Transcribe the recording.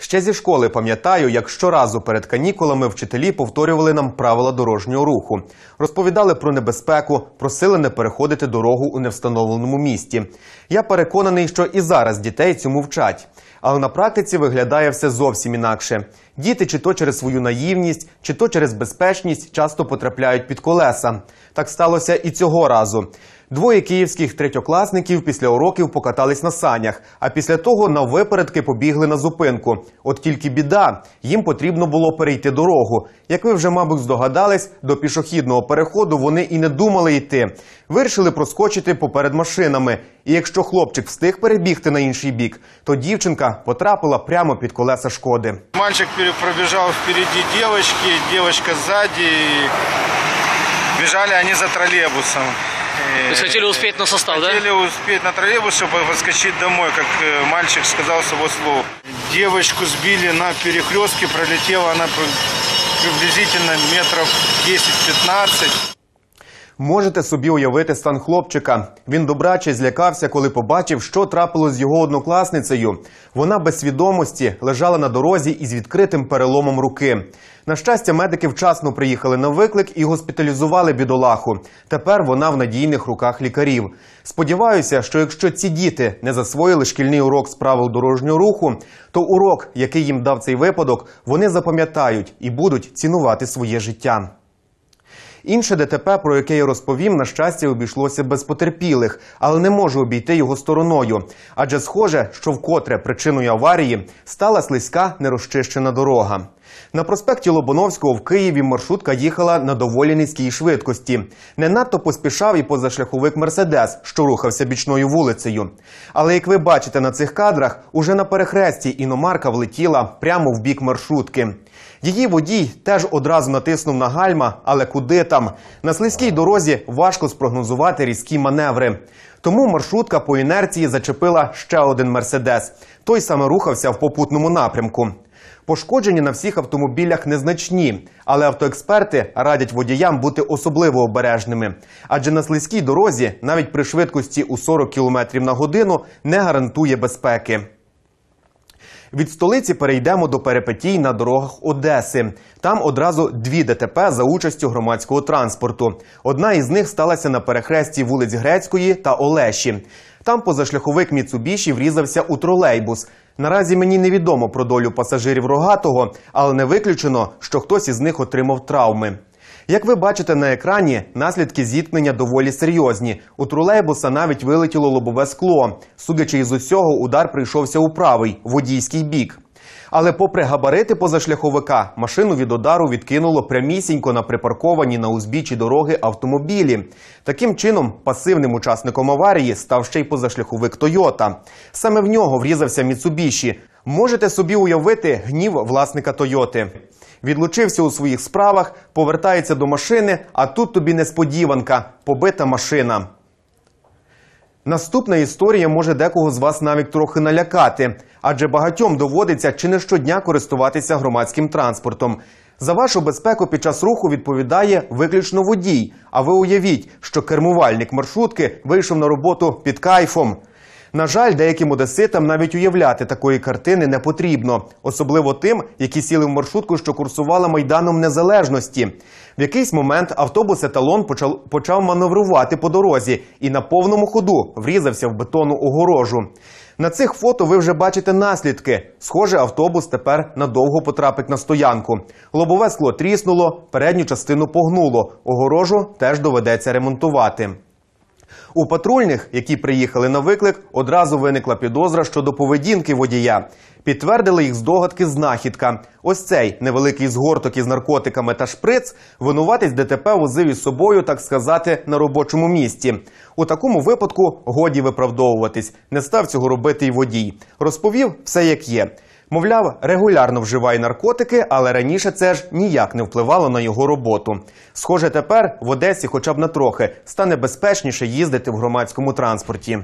Ще зі школи пам'ятаю, як щоразу перед канікулами вчителі повторювали нам правила дорожнього руху, розповідали про небезпеку, просили не переходити дорогу у невстановленому місті. Я переконаний, що і зараз дітей цьому вчать, але на практиці виглядає все зовсім інакше. Діти чи то через свою наївність, чи то через безпечність часто потрапляють під колеса. Так сталося і цього разу. Двоє київських третьокласників після уроків покатались на санях, а після того на випередки побігли на зупинку. От тільки біда, їм потрібно було перейти дорогу. Як ви вже, мабуть, здогадались, до пішохідного переходу вони і не думали йти. Вирішили проскочити поперед машинами. І якщо хлопчик встиг перебігти на інший бік, то дівчинка потрапила прямо під колеса шкоди. Мальчик пробіжав впереді дівчинки, дівчинка ззаді. Біжали вони за тролейбусом. То есть э, хотели успеть на состав, хотели да? Хотели успеть на троллейбус, чтобы подскочить домой, как э, мальчик сказал с его слов. Девочку сбили на перекрестке, пролетела она приблизительно метров 10-15. Можете собі уявити стан хлопчика. Він добраче злякався, коли побачив, що трапило з його однокласницею. Вона без свідомості лежала на дорозі із відкритим переломом руки. На щастя, медики вчасно приїхали на виклик і госпіталізували бідолаху. Тепер вона в надійних руках лікарів. Сподіваюся, що якщо ці діти не засвоїли шкільний урок з правил дорожнього руху, то урок, який їм дав цей випадок, вони запам'ятають і будуть цінувати своє життя. Інше ДТП, про яке я розповім, на щастя, обійшлося без потерпілих, але не можу обійти його стороною. Адже схоже, що вкотре причиною аварії стала слизька нерозчищена дорога. На проспекті Лобоновського в Києві маршрутка їхала на доволі низькій швидкості. Не надто поспішав і позашляховик Мерседес, що рухався бічною вулицею. Але як ви бачите на цих кадрах, уже на перехресті іномарка влетіла прямо в бік маршрутки. Її водій теж одразу натиснув на гальма, але куди там? На слизькій дорозі важко спрогнозувати різкі маневри. Тому маршрутка по інерції зачепила ще один мерседес. Той саме рухався в попутному напрямку. Пошкодження на всіх автомобілях незначні, але автоексперти радять водіям бути особливо обережними. Адже на слизькій дорозі, навіть при швидкості у 40 км на годину, не гарантує безпеки. Від столиці перейдемо до перепетій на дорогах Одеси. Там одразу дві ДТП за участю громадського транспорту. Одна із них сталася на перехресті вулиць Грецької та Олеші. Там позашляховик Міцубіші врізався у тролейбус. Наразі мені невідомо про долю пасажирів рогатого, але не виключено, що хтось із них отримав травми. Як ви бачите на екрані, наслідки зіткнення доволі серйозні. У тролейбуса навіть вилетіло лобове скло. Судячи із усього, удар прийшовся у правий водійський бік. Але, попри габарити позашляховика, машину від удару відкинуло прямісінько на припарковані на узбіччі дороги автомобілі. Таким чином, пасивним учасником аварії став ще й позашляховик Тойота. Саме в нього врізався Міцубіші. Можете собі уявити гнів власника Тойоти. Відлучився у своїх справах, повертається до машини, а тут тобі несподіванка побита машина. Наступна історія може декого з вас навіть трохи налякати, адже багатьом доводиться чи не щодня користуватися громадським транспортом. За вашу безпеку під час руху відповідає виключно водій. А ви уявіть, що кермувальник маршрутки вийшов на роботу під кайфом. На жаль, деяким одеситам навіть уявляти такої картини не потрібно, особливо тим, які сіли в маршрутку, що курсувала майданом незалежності. В якийсь момент автобус еталон почав, маневрувати по дорозі і на повному ходу врізався в бетонну огорожу. На цих фото ви вже бачите наслідки. Схоже, автобус тепер надовго потрапить на стоянку. Лобове скло тріснуло, передню частину погнуло. Огорожу теж доведеться ремонтувати. У патрульних, які приїхали на виклик, одразу виникла підозра щодо поведінки водія. Підтвердили їх здогадки знахідка. Ось цей невеликий згорток із наркотиками та шприц винуватись ДТП возив із собою, так сказати, на робочому місці. У такому випадку годі виправдовуватись, не став цього робити й водій. Розповів все, як є. Мовляв, регулярно вживає наркотики, але раніше це ж ніяк не впливало на його роботу. Схоже, тепер в Одесі, хоча б на трохи, стане безпечніше їздити в громадському транспорті.